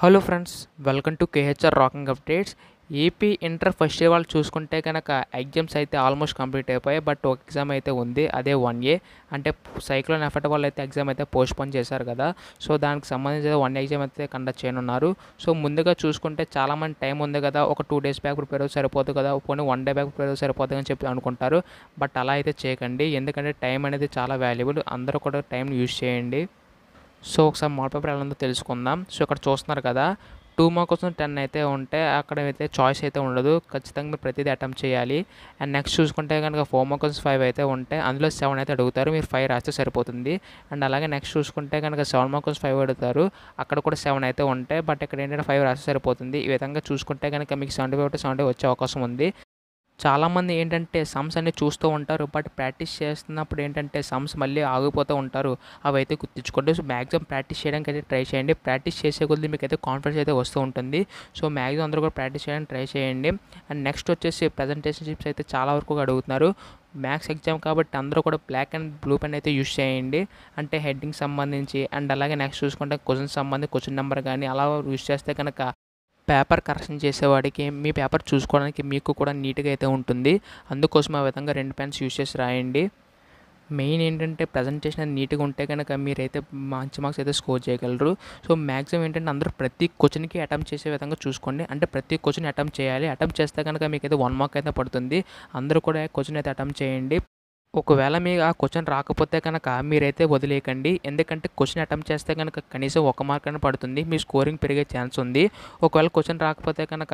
hello friends welcome to K H R rocking updates A P inter first year వాళ్ళు చూసుకుంటే కనుక exams అయితే ఆల్మోస్ట్ కంప్లీట్ అయిపోయాయి బట్ ఒక ఎగ్జామ్ అయితే ఉంది అదే వన్ ఏ అంటే సైక్లోన్ ఎఫెక్ట్ వాళ్ళు అయితే ఎగ్జామ్ అయితే పోస్ట్పోన్ చేశారు కదా సో దానికి సంబంధించి వన్ ఎగ్జామ్ అయితే కండక్ట్ చేయనున్నారు సో ముందుగా చూసుకుంటే చాలామంది టైం ఉంది కదా ఒక టూ డేస్ బ్యాక్ ప్రిపేర్ అవుతే సరిపోదు కదా పోనీ వన్ డే బ్యాక్ ప్రిపేర్ అవుతే సరిపోదు అని చెప్పి అనుకుంటారు బట్ అలా అయితే చేయకండి ఎందుకంటే టైం అనేది చాలా వాల్యుబుల్ అందరూ కూడా టైం యూజ్ చేయండి సో ఒకసారి మోడల్ పేపర్ ఎలా ఉందో తెలుసుకుందాం సో ఇక్కడ చూస్తున్నారు కదా టూ మార్క్ కోసం టెన్ అయితే ఉంటే అక్కడ అయితే చాయిస్ అయితే ఉండదు ఖచ్చితంగా మీరు ప్రతిదీ అటెంప్ట్ చేయాలి అండ్ నెక్స్ట్ చూసుకుంటే కనుక ఫోర్ మార్క్ కోసం ఫైవ్ అయితే ఉంటే అందులో సెవెన్ అయితే అడుగుతారు మీరు ఫైవ్ రాస్తే సరిపోతుంది అండ్ అలాగే నెక్స్ట్ చూసుకుంటే కనుక సెవెన్ మార్క్ కోసం ఫైవ్ అడుగుతారు అక్కడ కూడా సెవెన్ అయితే ఉంటాయి బట్ ఇక్కడ ఏంటంటే ఫైవ్ రాస్తే సరిపోతుంది ఈ విధంగా చూసుకుంటే కనుక మీకు సెవెంటీ ఫైవ్ టు సెవెంటీ వచ్చే అవకాశం ఉంది చాలామంది ఏంటంటే సమ్స్ అన్ని చూస్తూ ఉంటారు బట్ ప్రాక్టీస్ చేస్తున్నప్పుడు ఏంటంటే సమ్స్ మళ్ళీ ఆగిపోతూ ఉంటారు అవి అయితే గుర్తించుకోండి సో మ్యాక్సిమం ప్రాక్టీస్ చేయడానికి అయితే ట్రై చేయండి ప్రాక్టీస్ చేసే కొద్దీ మీకు అయితే కాన్ఫిడెన్స్ అయితే వస్తూ ఉంటుంది సో మ్యాక్సిమం అందరూ కూడా ప్రాక్టీస్ చేయడానికి ట్రై చేయండి అండ్ నెక్స్ట్ వచ్చేసి ప్రజెంటేషన్ షిప్స్ అయితే చాలా వరకు అడుగుతున్నారు మ్యాథ్స్ ఎగ్జామ్ కాబట్టి అందరూ కూడా బ్లాక్ అండ్ బ్లూ పెన్ అయితే యూజ్ చేయండి అంటే హెడ్డింగ్ సంబంధించి అండ్ అలాగే నెక్స్ట్ చూసుకుంటే క్వశ్చన్ సంబంధించి క్వశ్చన్ నెంబర్ కానీ అలా యూజ్ చేస్తే కనుక పేపర్ కరెక్షన్ చేసేవాడికి మీ పేపర్ చూసుకోవడానికి మీకు కూడా నీట్గా అయితే ఉంటుంది అందుకోసం ఆ విధంగా రెండు పెన్స్ యూస్ చేసి రాయండి మెయిన్ ఏంటంటే ప్రజెంటేషన్ నీట్గా ఉంటే కనుక మీరైతే మంచి మార్క్స్ అయితే స్కోర్ చేయగలరు సో మ్యాక్సిమం ఏంటంటే అందరూ ప్రతి క్వశ్చన్కి అటెంప్ట్ చేసే విధంగా చూసుకోండి అంటే ప్రతి క్వశ్చన్ అటెంప్ట్ చేయాలి అటెంప్ట్ చేస్తే కనుక మీకైతే వన్ మార్క్ అయితే పడుతుంది అందరూ కూడా క్వశ్చన్ అయితే అటెంప్ట్ చేయండి ఒకవేళ మీ ఆ క్వశ్చన్ రాకపోతే కనుక మీరైతే వదిలేయకండి ఎందుకంటే క్వశ్చన్ అటెంప్ట్ చేస్తే కనుక కనీసం ఒక మార్క్ అని పడుతుంది మీ స్కోరింగ్ పెరిగే ఛాన్స్ ఉంది ఒకవేళ క్వశ్చన్ రాకపోతే కనుక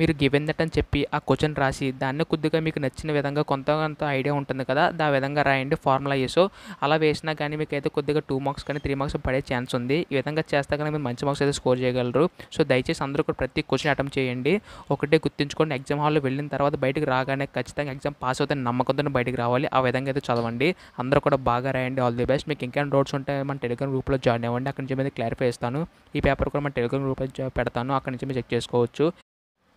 మీరు గివెన్ దట్ అని చెప్పి ఆ క్వశ్చన్ రాసి దాన్ని కొద్దిగా మీకు నచ్చిన విధంగా కొంత కొంత ఐడియా ఉంటుంది కదా దా విధంగా రాయండి ఫార్ములా చేసో అలా వేసినా కానీ మీకు అయితే కొద్దిగా టూ మార్క్స్ కానీ త్రీ మార్క్స్ పడే ఛాన్స్ ఉంది ఈ విధంగా చేస్తే కానీ మీరు మంచి మార్క్స్ అయితే స్కోర్ చేయగలరు సో దయచేసి అందరూ కూడా ప్రతి క్వశ్చన్ అటెంప్ట్ చేయండి ఒకటే గుర్తుంచుకోండి ఎగ్జామ్ హాల్లో వెళ్ళిన తర్వాత బయటకు రాగానే ఖచ్చితంగా ఎగ్జామ్ పాస్ అవుతాయి నమ్మకంతో బయటకు రావాలి ఆ విధంగా ఖచ్చితంగా అయితే చదవండి అందరూ కూడా బాగా రాయండి ఆల్ ది బెస్ట్ మీకు ఇంకేమైనా డౌట్స్ ఉంటే మన టెలిగ్రామ్ గ్రూప్లో జాయిన్ అవ్వండి అక్కడి నుంచి మీద క్లారిఫై చేస్తాను ఈ పేపర్ కూడా మన టెలిగ్రామ్ గ్రూప్లో పెడతాను అక్కడి నుంచి మీరు చెక్ చేసుకోవచ్చు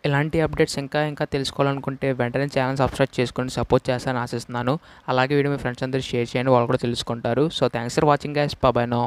ఇలాంటి అప్డేట్స్ ఇంకా ఇంకా తెలుసుకోవాలనుకుంటే వెంటనే ఛానల్ సబ్స్క్రైబ్ చేసుకొని సపోర్ట్ చేస్తానని ఆశిస్తున్నాను అలాగే వీడియో మీ ఫ్రెండ్స్ అందరూ షేర్ చేయండి వాళ్ళు కూడా తెలుసుకుంటారు so thanks for watching guys bye bye no